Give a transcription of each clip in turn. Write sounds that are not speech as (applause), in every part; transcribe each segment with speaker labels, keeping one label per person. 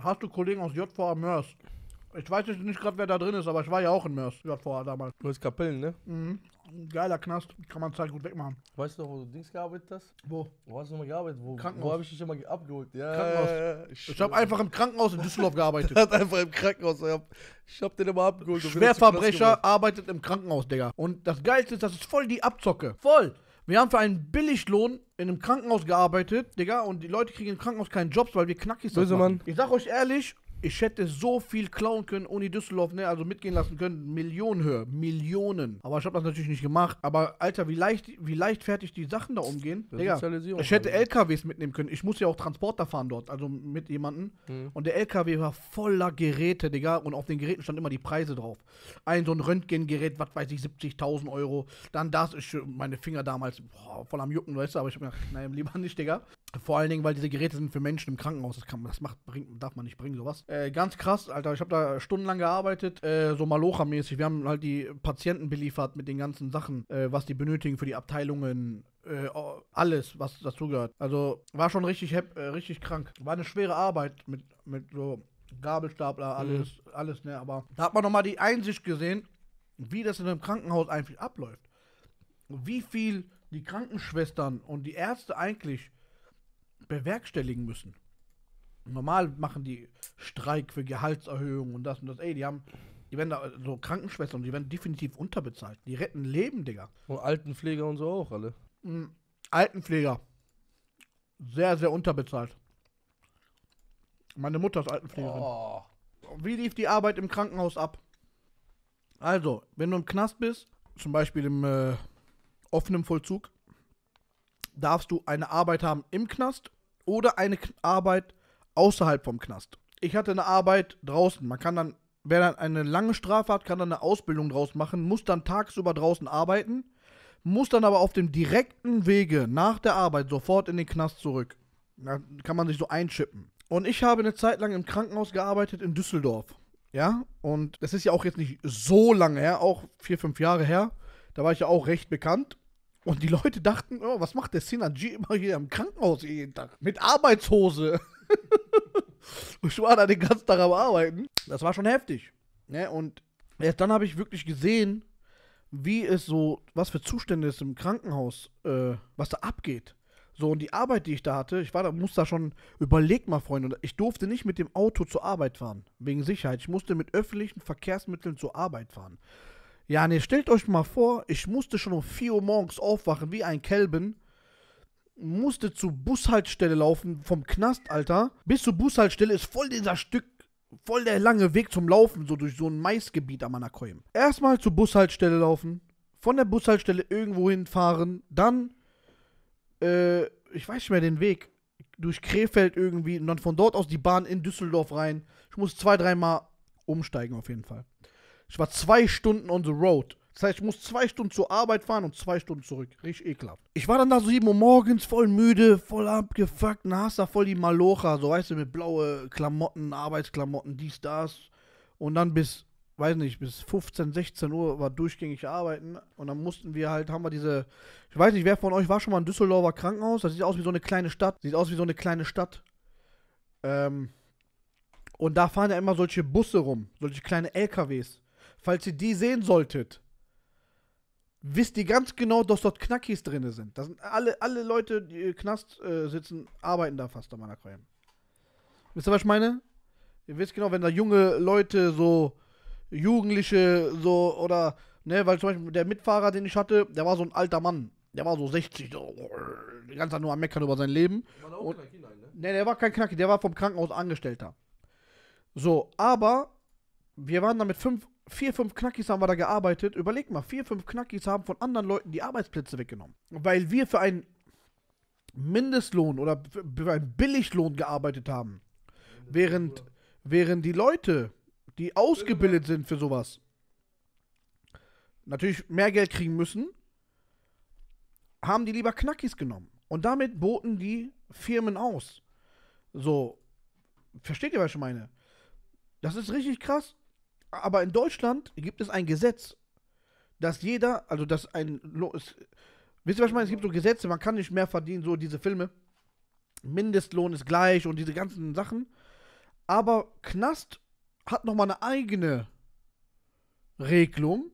Speaker 1: Hast du Kollegen aus JVA Mörs? Ich weiß jetzt nicht gerade, wer da drin ist, aber ich war ja auch in Mörs, JVA damals. Du hast Kapellen, ne? Mhm. Geiler Knast, kann man Zeit gut wegmachen. Weißt du noch, wo du Dings gearbeitet hast? Wo? Wo hast du nochmal gearbeitet? Wo, Krankenhaus. Wo habe ich dich immer abgeholt? Ja, Krankenhaus. Ja, ja, ich habe einfach im Krankenhaus in Düsseldorf (laughs) gearbeitet. hat einfach im Krankenhaus. Ich habe hab den immer abgeholt. Schwerverbrecher arbeitet im Krankenhaus, Digga. Und das Geilste ist, das ist voll die Abzocke. Voll. Wir haben für einen Billiglohn in einem Krankenhaus gearbeitet, Digga, und die Leute kriegen im Krankenhaus keinen Jobs, weil wir knackig sind. Ich sag euch ehrlich, ich hätte so viel klauen können, ohne Düsseldorf, ne, also mitgehen lassen können. Millionen höher, Millionen. Aber ich habe das natürlich nicht gemacht. Aber Alter, wie leicht, wie leichtfertig die Sachen da umgehen. Digga, ich hätte LKWs halt, ne? mitnehmen können. Ich muss ja auch Transporter fahren dort, also mit jemandem. Mhm. Und der LKW war voller Geräte, Digga. Und auf den Geräten stand immer die Preise drauf. Ein so ein Röntgengerät, was weiß ich, 70.000 Euro. Dann das, ich, meine Finger damals boah, voll am Jucken, weißt du, aber ich habe gedacht, nein, lieber nicht, Digga. Vor allen Dingen, weil diese Geräte sind für Menschen im Krankenhaus. Das, kann, das macht, bringt, darf man nicht bringen, sowas. Äh, ganz krass, Alter. Ich habe da stundenlang gearbeitet, äh, so Malocha-mäßig. Wir haben halt die Patienten beliefert mit den ganzen Sachen, äh, was die benötigen für die Abteilungen, äh, alles, was dazugehört. Also war schon richtig, hep, äh, richtig krank. War eine schwere Arbeit mit, mit so Gabelstapler, mhm. alles, mhm. alles, ne. Aber da hat man nochmal die Einsicht gesehen, wie das in einem Krankenhaus eigentlich abläuft. Wie viel die Krankenschwestern und die Ärzte eigentlich bewerkstelligen müssen. Normal machen die Streik für Gehaltserhöhungen und das und das. Ey, die haben, die werden da so Krankenschwestern, die werden definitiv unterbezahlt. Die retten Leben, Digga. Und Altenpfleger und so auch alle. Mhm. Altenpfleger. Sehr, sehr unterbezahlt. Meine Mutter ist Altenpflegerin. Oh. Wie lief die Arbeit im Krankenhaus ab? Also, wenn du im Knast bist, zum Beispiel im äh, offenen Vollzug, darfst du eine Arbeit haben im Knast oder eine Arbeit außerhalb vom Knast. Ich hatte eine Arbeit draußen. Man kann dann, wer dann eine lange Strafe hat, kann dann eine Ausbildung draus machen, muss dann tagsüber draußen arbeiten, muss dann aber auf dem direkten Wege nach der Arbeit sofort in den Knast zurück. Da kann man sich so einschippen. Und ich habe eine Zeit lang im Krankenhaus gearbeitet in Düsseldorf. Ja, und das ist ja auch jetzt nicht so lange her, auch vier, fünf Jahre her. Da war ich ja auch recht bekannt. Und die Leute dachten, oh, was macht der Sinanji immer hier im Krankenhaus jeden Tag? Mit Arbeitshose. (laughs) ich war da den ganzen Tag am Arbeiten. Das war schon heftig. Ne? Und erst dann habe ich wirklich gesehen, wie es so, was für Zustände es im Krankenhaus, äh, was da abgeht. So, und die Arbeit, die ich da hatte, ich war da, muss da schon, überleg mal, Freunde, ich durfte nicht mit dem Auto zur Arbeit fahren, wegen Sicherheit. Ich musste mit öffentlichen Verkehrsmitteln zur Arbeit fahren. Ja, ne, stellt euch mal vor, ich musste schon um 4 Uhr morgens aufwachen wie ein Kelben, musste zur Bushaltestelle laufen vom Knast, Alter. Bis zur Bushaltestelle ist voll dieser Stück, voll der lange Weg zum Laufen, so durch so ein Maisgebiet am Anakoim. Erstmal zur Bushaltestelle laufen, von der Bushaltestelle irgendwo hinfahren, dann, äh, ich weiß nicht mehr den Weg, durch Krefeld irgendwie und dann von dort aus die Bahn in Düsseldorf rein. Ich muss zwei, dreimal umsteigen auf jeden Fall. Ich war zwei Stunden on the road. Das heißt, ich muss zwei Stunden zur Arbeit fahren und zwei Stunden zurück. Richtig ekelhaft. Ich war dann da so 7 Uhr morgens, voll müde, voll abgefuckt, und hast du da voll die Malocha, so weißt du, mit blaue Klamotten, Arbeitsklamotten, dies, das. Und dann bis, weiß nicht, bis 15, 16 Uhr war durchgängig arbeiten. Und dann mussten wir halt, haben wir diese, ich weiß nicht, wer von euch war schon mal in Düsseldorfer Krankenhaus? Das sieht aus wie so eine kleine Stadt. Sieht aus wie so eine kleine Stadt. Ähm, und da fahren ja immer solche Busse rum, solche kleine LKWs falls ihr die sehen solltet, wisst ihr ganz genau, dass dort Knackis drin sind. Das sind alle, alle Leute, die im Knast äh, sitzen, arbeiten da fast am Anakreim. Wisst ihr, was ich meine? Ihr wisst genau, wenn da junge Leute, so Jugendliche, so oder, ne, weil zum Beispiel der Mitfahrer, den ich hatte, der war so ein alter Mann. Der war so 60, so, die ganze Zeit nur am Meckern über sein Leben. War auch Und, Knacki, nein, ne? Ne, der war kein Knacki, der war vom Krankenhaus Angestellter. So, aber wir waren da mit fünf vier, fünf Knackis haben wir da gearbeitet. Überleg mal, vier, fünf Knackis haben von anderen Leuten die Arbeitsplätze weggenommen. Weil wir für einen Mindestlohn oder für einen Billiglohn gearbeitet haben. Während, während die Leute, die ausgebildet sind für sowas, natürlich mehr Geld kriegen müssen, haben die lieber Knackis genommen. Und damit boten die Firmen aus. So, versteht ihr, was ich meine? Das ist richtig krass aber in Deutschland gibt es ein Gesetz, dass jeder, also dass ein. Es, wisst ihr, was ich meine? Es gibt so Gesetze, man kann nicht mehr verdienen, so diese Filme. Mindestlohn ist gleich und diese ganzen Sachen. Aber Knast hat nochmal eine eigene Regelung,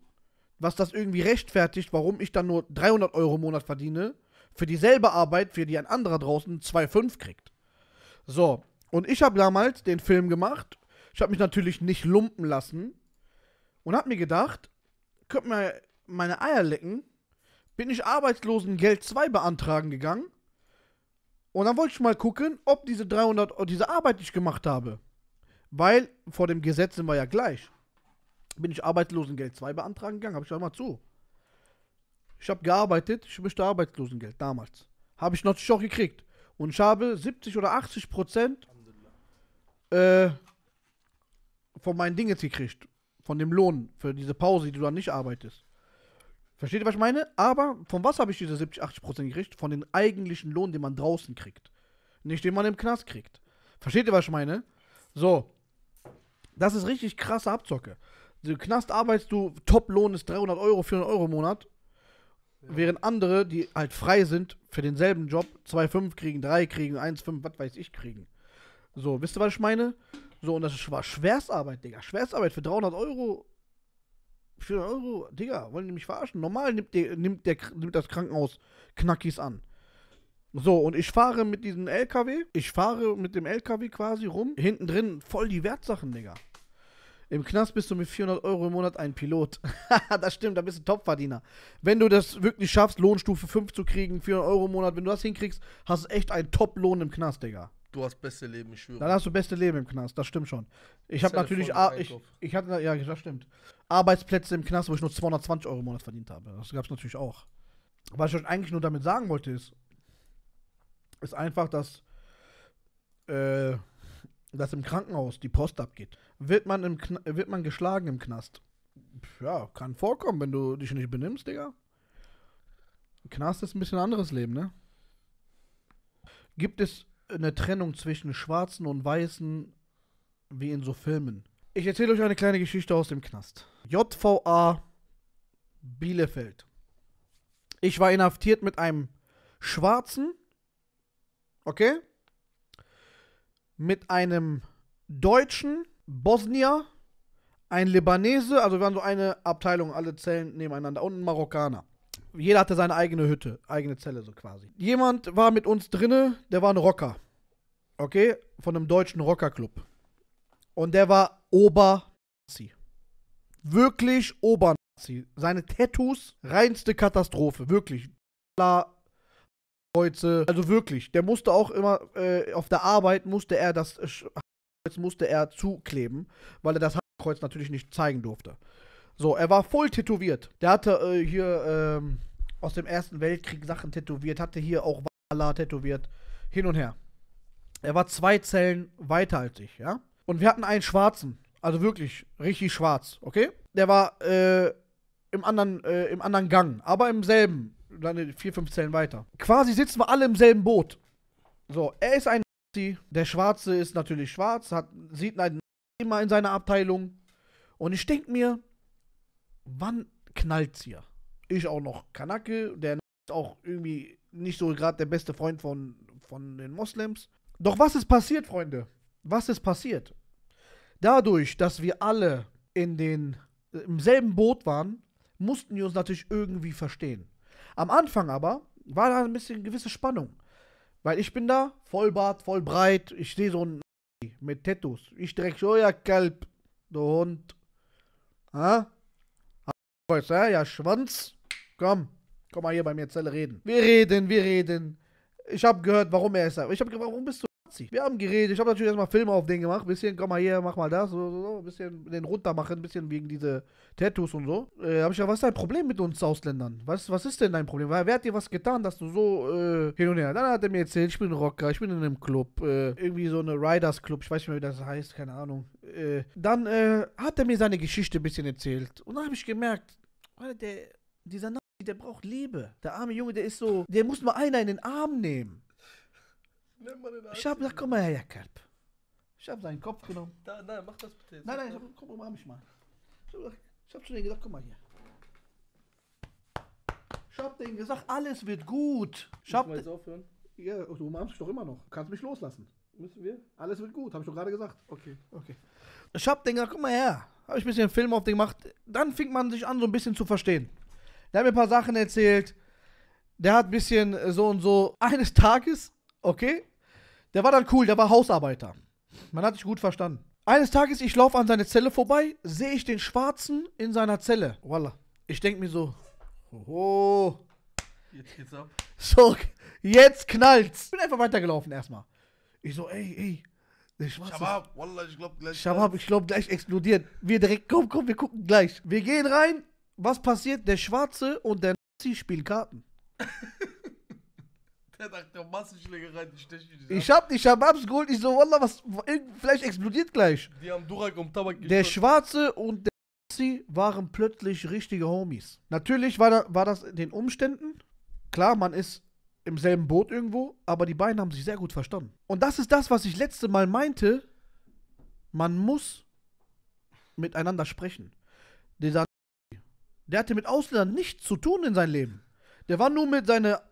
Speaker 1: was das irgendwie rechtfertigt, warum ich dann nur 300 Euro im Monat verdiene, für dieselbe Arbeit, für die ein anderer draußen 2,5 kriegt. So, und ich habe damals den Film gemacht, ich habe mich natürlich nicht lumpen lassen und habe mir gedacht, könnt mir meine Eier lecken. Bin ich Arbeitslosengeld 2 beantragen gegangen. Und dann wollte ich mal gucken, ob diese 300, diese Arbeit, die ich gemacht habe, weil vor dem Gesetz sind wir ja gleich. Bin ich Arbeitslosengeld 2 beantragen gegangen, habe ich da mal zu. Ich habe gearbeitet, ich möchte Arbeitslosengeld damals. Habe ich natürlich auch gekriegt. Und ich habe 70 oder 80 Prozent äh, von meinen Dingen gekriegt. Von dem Lohn für diese Pause, die du dann nicht arbeitest. Versteht ihr, was ich meine? Aber von was habe ich diese 70, 80 Prozent gekriegt? Von dem eigentlichen Lohn, den man draußen kriegt. Nicht den man im Knast kriegt. Versteht ihr, was ich meine? So. Das ist richtig krasse Abzocke. Im Knast arbeitest du, Top-Lohn ist 300 Euro, 400 Euro im Monat. Ja. Während andere, die halt frei sind, für denselben Job 2,5 kriegen, 3 kriegen, 1,5, was weiß ich, kriegen. So, wisst ihr, was ich meine? So, und das war Schwerstarbeit, Digga. Schwerstarbeit für 300 Euro. 400 Euro, Digga, wollen die mich verarschen? Normal nimmt, der, nimmt, der, nimmt das Krankenhaus Knackis an. So, und ich fahre mit diesem LKW, ich fahre mit dem LKW quasi rum, hinten drin voll die Wertsachen, Digga. Im Knast bist du mit 400 Euro im Monat ein Pilot. (laughs) das stimmt, da bist du Topverdiener. Wenn du das wirklich schaffst, Lohnstufe 5 zu kriegen, 400 Euro im Monat, wenn du das hinkriegst, hast du echt einen Top-Lohn im Knast, Digga.
Speaker 2: Du hast beste Leben, ich schwöre. Dann hast du beste
Speaker 1: Leben im Knast, das stimmt schon. Ich habe natürlich, Ar ich, ich hatte, ja, das stimmt. Arbeitsplätze im Knast, wo ich nur 220 Euro im Monat verdient habe. Das gab es natürlich auch. Was ich euch eigentlich nur damit sagen wollte, ist, ist einfach, dass, äh, dass im Krankenhaus die Post abgeht. Wird man, im wird man geschlagen im Knast? Ja, kann vorkommen, wenn du dich nicht benimmst, Digga. Knast ist ein bisschen anderes Leben, ne? Gibt es eine Trennung zwischen Schwarzen und Weißen wie in so Filmen. Ich erzähle euch eine kleine Geschichte aus dem Knast. JVA Bielefeld. Ich war inhaftiert mit einem Schwarzen, okay? Mit einem Deutschen, Bosnier, ein Libanese, also wir waren so eine Abteilung, alle Zellen nebeneinander und ein Marokkaner jeder hatte seine eigene Hütte, eigene Zelle so quasi. Jemand war mit uns drinne, der war ein Rocker. Okay, von einem deutschen Rockerclub. Und der war Obernazi. Wirklich Obernazi. Seine Tattoos, reinste Katastrophe, wirklich. Kreuze, also wirklich. Der musste auch immer äh, auf der Arbeit musste er das Kreuz musste er zukleben, weil er das Kreuz natürlich nicht zeigen durfte. So, er war voll tätowiert. Der hatte äh, hier ähm, aus dem Ersten Weltkrieg Sachen tätowiert, hatte hier auch Wala tätowiert, hin und her. Er war zwei Zellen weiter als ich, ja. Und wir hatten einen Schwarzen, also wirklich richtig schwarz, okay? Der war äh, im, anderen, äh, im anderen Gang, aber im selben, dann vier, fünf Zellen weiter. Quasi sitzen wir alle im selben Boot. So, er ist ein Nazi, der Schwarze ist natürlich schwarz, hat, sieht einen Nazi immer in seiner Abteilung. Und ich denke mir, wann knallt's hier? Ich auch noch Kanake, der ist auch irgendwie nicht so gerade der beste Freund von, von den Moslems. Doch was ist passiert, Freunde? Was ist passiert? Dadurch, dass wir alle in den, äh, im selben Boot waren, mussten wir uns natürlich irgendwie verstehen. Am Anfang aber war da ein bisschen gewisse Spannung. Weil ich bin da, Vollbart, vollbreit, ich sehe so ein (laughs) mit Tattoos. Ich direkt so, oh ja, Kalb, du Hund. Ha? Weißt du, ja, Schwanz, komm, komm mal hier bei mir Zelle reden. Wir reden, wir reden. Ich habe gehört, warum er ist. Ich habe gehört, warum bist du Nazi. Wir haben geredet, ich habe natürlich erstmal Filme auf den gemacht, bisschen, komm mal hier, mach mal das, so, so, so, bisschen den runter machen, bisschen wegen diese Tattoos und so. Äh, habe ich ja, was ist dein Problem mit uns Ausländern? Was, was ist denn dein Problem? Weil, wer hat dir was getan, dass du so äh, hin und her? Dann hat er mir erzählt, ich bin Rocker, ich bin in einem Club, äh, irgendwie so eine Riders Club, ich weiß nicht mehr, wie das heißt, keine Ahnung. Äh, dann äh, hat er mir seine Geschichte ein bisschen erzählt und dann habe ich gemerkt, der, dieser Nazi, der braucht Liebe. Der arme Junge, der ist so, der muss mal einer in den Arm nehmen. Nimm mal den Ich hab gesagt, komm mal her, ihr Kerb. Ich hab seinen Kopf genommen. Da, nein, mach das bitte jetzt. Nein, nein, ich hab, komm, umarm mich mal. Ich hab, gesagt, zu denen gesagt, komm mal hier. Ich hab denen gesagt, alles wird gut. Ich Müssen hab, wir jetzt aufhören? Ja, du umarmst mich doch immer noch. Du kannst mich loslassen. Müssen wir? Alles wird gut, hab ich doch gerade gesagt. Okay. Okay. Ich hab denen gesagt, komm mal her. Hab ich ein bisschen Film auf den gemacht. Dann fing man sich an, so ein bisschen zu verstehen. Der hat mir ein paar Sachen erzählt. Der hat ein bisschen äh, so und so. Eines Tages, okay, der war dann cool, der war Hausarbeiter. Man hat sich gut verstanden. Eines Tages, ich laufe an seine Zelle vorbei, sehe ich den Schwarzen in seiner Zelle. Wallah. Ich denke mir so, oh. Jetzt geht's ab. So, jetzt knallt's. Ich bin einfach weitergelaufen erstmal. Ich so, ey, ey. Der Schwarze. Shabab, Wallah, ich glaub gleich. Shabab, ich glaub gleich explodiert. Wir direkt, komm, komm, wir gucken gleich. Wir gehen rein. Was passiert? Der Schwarze und der Nazi spielen Karten. (laughs) Der dachte, Massenschlägerei, die stechen dich. Ich hab die Shababs geholt, ich so, Wallah, was, vielleicht explodiert gleich. Die haben Durak um Tabak geschossen. Der Schwarze und der Nazi waren plötzlich richtige Homies. Natürlich war, da, war das in den Umständen. Klar, man ist im selben Boot irgendwo, aber die beiden haben sich sehr gut verstanden. Und das ist das, was ich letzte Mal meinte. Man muss miteinander sprechen. Dieser der hatte mit Ausländern nichts zu tun in seinem Leben. Der war nur mit seiner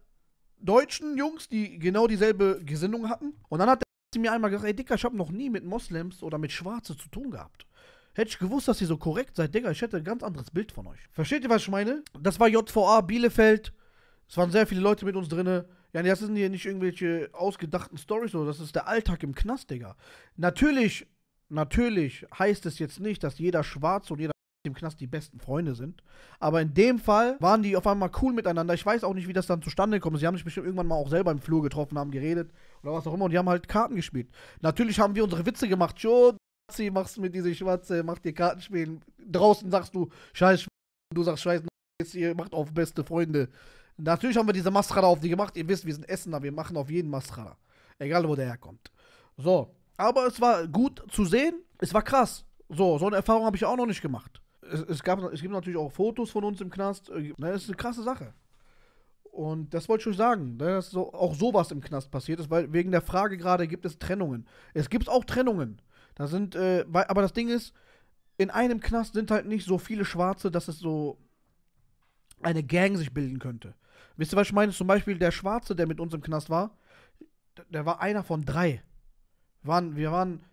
Speaker 1: deutschen Jungs, die genau dieselbe Gesinnung hatten. Und dann hat der mir einmal gesagt, ey Dicker, ich habe noch nie mit Moslems oder mit Schwarze zu tun gehabt. Hätte ich gewusst, dass ihr so korrekt seid, Digga, ich hätte ein ganz anderes Bild von euch. Versteht ihr, was ich meine? Das war JVA Bielefeld. Es waren sehr viele Leute mit uns drinne. Ja, das sind hier nicht irgendwelche ausgedachten Stories, so. das ist der Alltag im Knast, Digga. Natürlich, natürlich heißt es jetzt nicht, dass jeder Schwarz und jeder im Knast die besten Freunde sind. Aber in dem Fall waren die auf einmal cool miteinander. Ich weiß auch nicht, wie das dann zustande kommt. Sie haben sich bestimmt irgendwann mal auch selber im Flur getroffen, haben geredet oder was auch immer und die haben halt Karten gespielt. Natürlich haben wir unsere Witze gemacht. Jo, machst du mit dieser Schwarze, mach dir Karten spielen. Draußen sagst du, scheiß, du sagst scheiß, ihr macht auf beste Freunde. Natürlich haben wir diese Mastrada auf die gemacht. Ihr wisst, wir sind Essener, wir machen auf jeden Mastrada. Egal, wo der herkommt. So. Aber es war gut zu sehen. Es war krass. So, so eine Erfahrung habe ich auch noch nicht gemacht es, es, gab, es gibt natürlich auch Fotos von uns im Knast. Das äh, ne, ist eine krasse Sache. Und das wollte ich euch sagen, ne, dass so, auch sowas im Knast passiert ist, weil wegen der Frage gerade gibt es Trennungen. Es gibt auch Trennungen. Da sind, äh, weil, aber das Ding ist, in einem Knast sind halt nicht so viele Schwarze, dass es so eine Gang sich bilden könnte. Wisst ihr, was ich meine? Zum Beispiel der Schwarze, der mit uns im Knast war, der war einer von drei. Wir waren, wir waren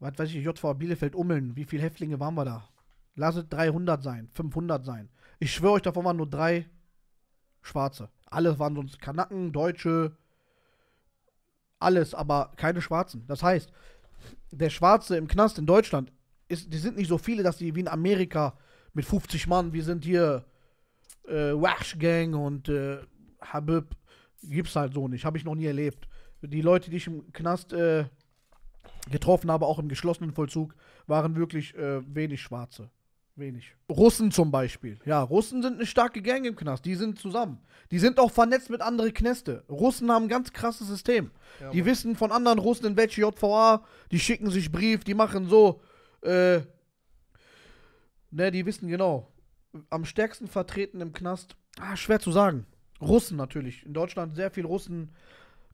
Speaker 1: was weiß ich, JV Bielefeld Ummeln, wie viele Häftlinge waren wir da? Lass es 300 sein, 500 sein. Ich schwöre euch, davon waren nur drei Schwarze. Alle waren sonst Kanaken, Deutsche, alles, aber keine Schwarzen. Das heißt, der Schwarze im Knast in Deutschland, ist, die sind nicht so viele, dass die wie in Amerika mit 50 Mann, wir sind hier äh, Wash Gang und äh, Habib, gibt's halt so nicht, habe ich noch nie erlebt. Die Leute, die ich im Knast äh, getroffen habe, auch im geschlossenen Vollzug, waren wirklich äh, wenig Schwarze. Wenig. Russen zum Beispiel. Ja, Russen sind eine starke Gang im Knast. Die sind zusammen. Die sind auch vernetzt mit anderen Knäste. Russen haben ein ganz krasses System. Ja, die wissen von anderen Russen in welche JVA. Die schicken sich Brief, die machen so. Äh, ne, die wissen genau. Am stärksten vertreten im Knast. Ah, schwer zu sagen. Russen natürlich. In Deutschland sehr viel Russen,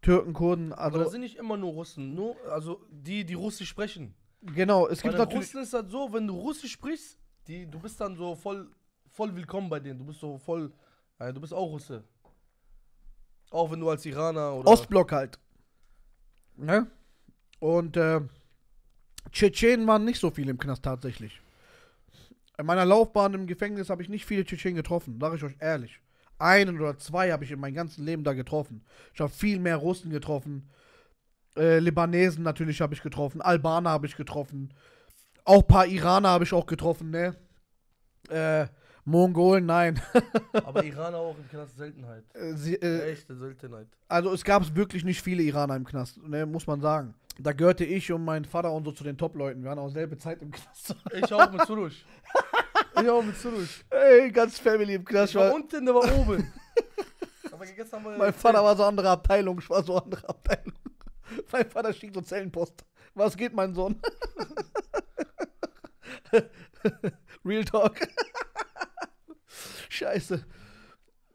Speaker 1: Türken, Kurden. Also Aber da sind nicht immer nur Russen. Nur, also die, die Russisch sprechen. Genau, es Weil gibt natürlich. Russen ist das halt so, wenn du Russisch sprichst, die, du bist dann so voll, voll willkommen bei denen. Du bist so voll, äh, du bist auch Russe. Auch wenn du als Iraner oder. Ostblock halt. Ne? Und äh, Tschetschenen waren nicht so viele im Knast tatsächlich. In meiner Laufbahn im Gefängnis habe ich nicht viele Tschetschenen getroffen, sage ich euch ehrlich. Einen oder zwei habe ich in meinem ganzen Leben da getroffen. Ich habe viel mehr Russen getroffen. Äh, Libanesen natürlich habe ich getroffen. Albaner habe ich getroffen. Auch ein paar Iraner habe ich auch getroffen, ne? Äh, Mongolen, nein. (laughs) Aber Iraner auch im Knast Seltenheit. Äh, sie, äh, Echte Seltenheit. Also es gab wirklich nicht viele Iraner im Knast, ne, muss man sagen. Da gehörte ich und mein Vater und so zu den Top-Leuten. Wir waren auch selbe Zeit im Knast. Ich auch mit Surush. ich auch mit Surush. Ey, ganz Family im Knast. Ich war, war unten, der war oben. (laughs) Aber gestern haben wir mein Vater war so andere Abteilung, ich war so andere Abteilung. (laughs) Mein Vater schickt so Zellenpost. Was geht, mein Sohn? (laughs) Real Talk. (laughs) Scheiße.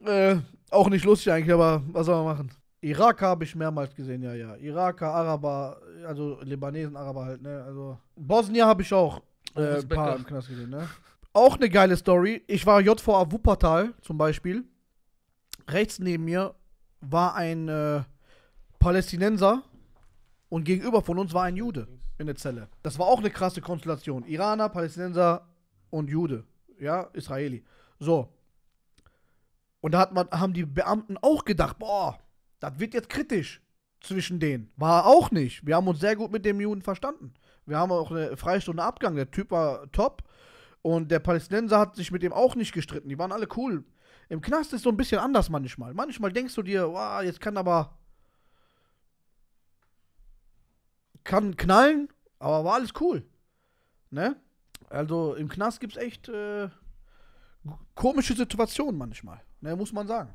Speaker 1: Äh, auch nicht lustig eigentlich, aber was soll man machen? Iraker habe ich mehrmals gesehen, ja, ja. Iraker, Araber, also Libanesen, Araber halt, ne? Also Bosnier habe ich auch äh, ein paar im Knast gesehen, ne? Auch eine geile Story. Ich war JVA Wuppertal zum Beispiel. Rechts neben mir war ein äh, Palästinenser und gegenüber von uns war ein Jude in der Zelle. Das war auch eine krasse Konstellation. Iraner, Palästinenser und Jude. Ja, Israeli. So. Und da hat man, haben die Beamten auch gedacht, boah, das wird jetzt kritisch zwischen denen. War auch nicht. Wir haben uns sehr gut mit dem Juden verstanden. Wir haben auch eine Freistunde Abgang. Der Typ war top. Und der Palästinenser hat sich mit dem auch nicht gestritten. Die waren alle cool. Im Knast ist so ein bisschen anders manchmal. Manchmal denkst du dir, wow, jetzt kann aber kann knallen, aber war alles cool. Ne? Also im Knast gibt es echt äh, komische Situationen manchmal, ne, muss man sagen.